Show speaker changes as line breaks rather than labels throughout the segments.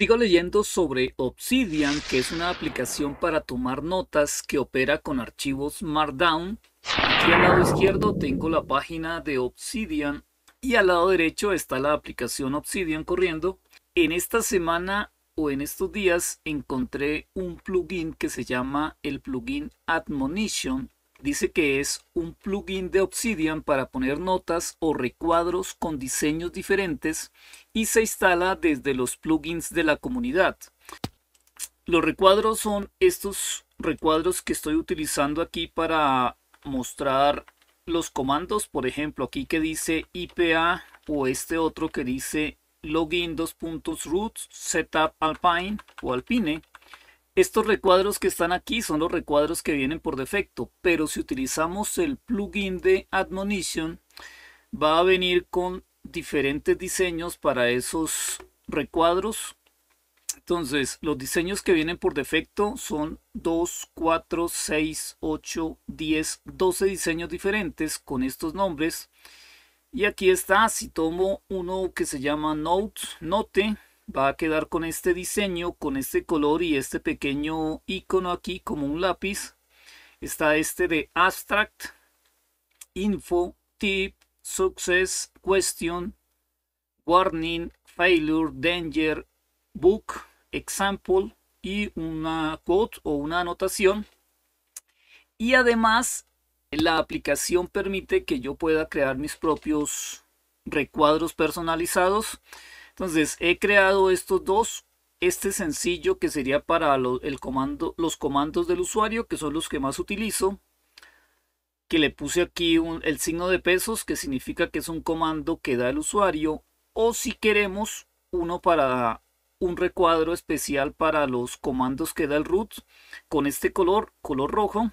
Sigo leyendo sobre Obsidian, que es una aplicación para tomar notas que opera con archivos Markdown. Aquí al lado izquierdo tengo la página de Obsidian y al lado derecho está la aplicación Obsidian corriendo. En esta semana o en estos días encontré un plugin que se llama el plugin Admonition Dice que es un plugin de Obsidian para poner notas o recuadros con diseños diferentes y se instala desde los plugins de la comunidad. Los recuadros son estos recuadros que estoy utilizando aquí para mostrar los comandos. Por ejemplo, aquí que dice IPA o este otro que dice login 2.root setup alpine o alpine. Estos recuadros que están aquí son los recuadros que vienen por defecto, pero si utilizamos el plugin de Admonition, va a venir con diferentes diseños para esos recuadros. Entonces, los diseños que vienen por defecto son 2, 4, 6, 8, 10, 12 diseños diferentes con estos nombres. Y aquí está, si tomo uno que se llama Note, Note, va a quedar con este diseño, con este color y este pequeño icono aquí como un lápiz. Está este de abstract, info, tip, success, question, warning, failure, danger, book, example y una quote o una anotación. Y además la aplicación permite que yo pueda crear mis propios recuadros personalizados entonces he creado estos dos. Este sencillo que sería para el comando, los comandos del usuario, que son los que más utilizo. Que le puse aquí el signo de pesos, que significa que es un comando que da el usuario. O si queremos uno para un recuadro especial para los comandos que da el root con este color, color rojo.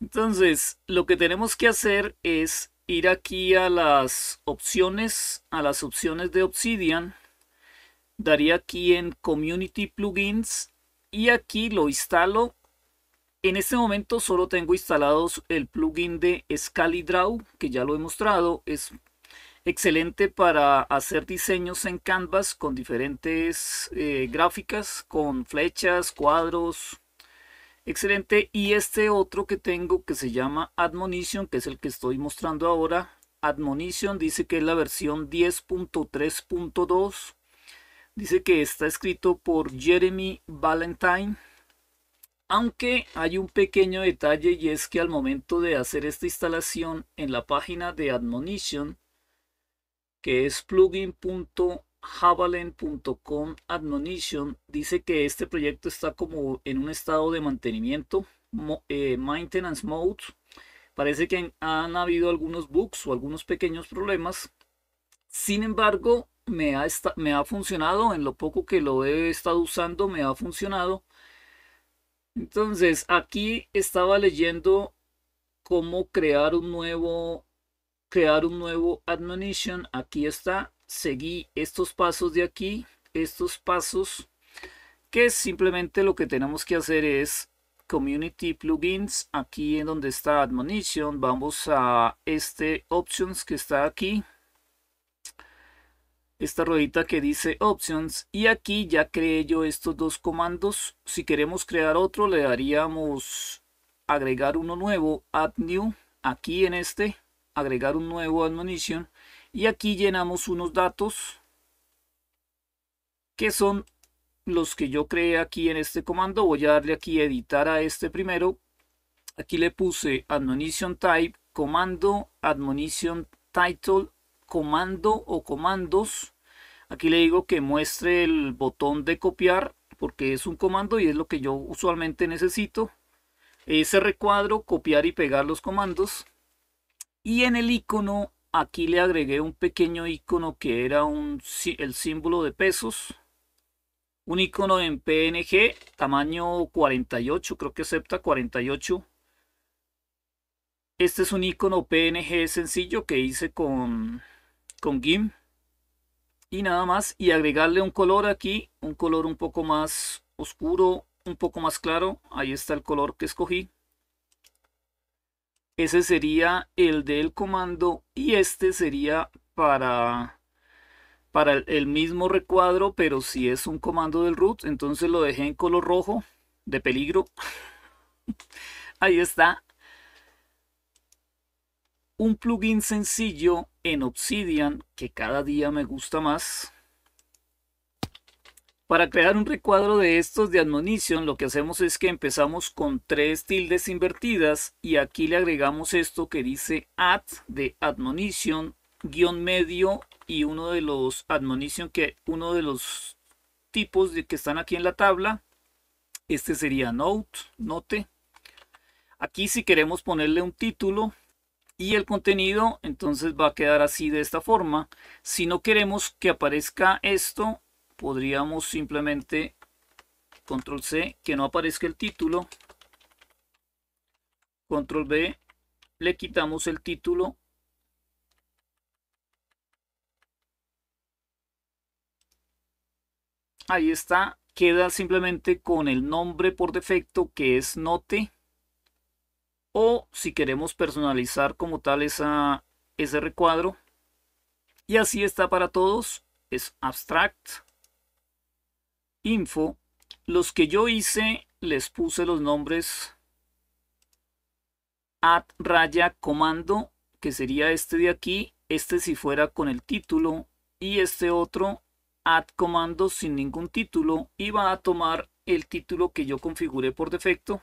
Entonces, lo que tenemos que hacer es ir aquí a las opciones, a las opciones de Obsidian. Daría aquí en Community Plugins y aquí lo instalo. En este momento solo tengo instalados el plugin de ScaliDraw, que ya lo he mostrado. Es excelente para hacer diseños en Canvas con diferentes eh, gráficas, con flechas, cuadros, Excelente. Y este otro que tengo que se llama Admonition, que es el que estoy mostrando ahora. Admonition dice que es la versión 10.3.2. Dice que está escrito por Jeremy Valentine. Aunque hay un pequeño detalle y es que al momento de hacer esta instalación en la página de Admonition, que es plugin.com, javalen.com admonition dice que este proyecto está como en un estado de mantenimiento, eh, maintenance mode. Parece que han, habido algunos bugs o algunos pequeños problemas. Sin embargo, me ha, me ha funcionado, en lo poco que lo he estado usando, me ha funcionado. Entonces, aquí estaba leyendo cómo crear un nuevo crear un nuevo admonition. Aquí está seguí estos pasos de aquí, estos pasos, que simplemente lo que tenemos que hacer es Community Plugins, aquí en donde está Admonition, vamos a este Options que está aquí, esta ruedita que dice Options, y aquí ya creé yo estos dos comandos, si queremos crear otro le daríamos agregar uno nuevo, Add New, aquí en este, agregar un nuevo Admonition, y aquí llenamos unos datos que son los que yo creé aquí en este comando. Voy a darle aquí editar a este primero. Aquí le puse admonition type, comando, admonition title, comando o comandos. Aquí le digo que muestre el botón de copiar porque es un comando y es lo que yo usualmente necesito. Ese recuadro, copiar y pegar los comandos. Y en el icono aquí le agregué un pequeño icono que era un, el símbolo de pesos. Un icono en PNG, tamaño 48, creo que acepta 48. Este es un icono PNG sencillo que hice con, con GIMP. Y nada más, y agregarle un color aquí, un color un poco más oscuro, un poco más claro. Ahí está el color que escogí. Ese sería el del comando y este sería para, para el mismo recuadro, pero si es un comando del root, entonces lo dejé en color rojo de peligro. Ahí está. Un plugin sencillo en Obsidian que cada día me gusta más para crear un recuadro de estos de admonition, lo que hacemos es que empezamos con tres tildes invertidas y aquí le agregamos esto que dice Add de admonition, guión medio y uno de los admonition que uno de los tipos de, que están aquí en la tabla. Este sería note, note. Aquí si queremos ponerle un título, y el contenido entonces va a quedar así de esta forma. Si no queremos que aparezca esto, podríamos simplemente control C, que no aparezca el título, control B, le quitamos el título ahí está, queda simplemente con el nombre por defecto que es note o si queremos personalizar como tal ese recuadro y así está para todos, es abstract info, los que yo hice les puse los nombres at raya comando, que sería este de aquí, este si fuera con el título y este otro at comando sin ningún título y va a tomar el título que yo configuré por defecto,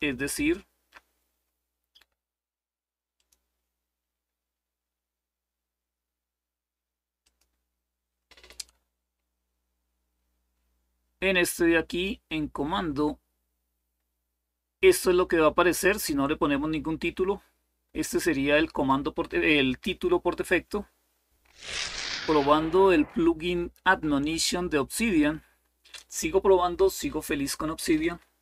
es decir, en este de aquí, en comando, esto es lo que va a aparecer si no le ponemos ningún título. Este sería el comando por el título por defecto. Probando el plugin Admonition de Obsidian. Sigo probando, sigo feliz con Obsidian.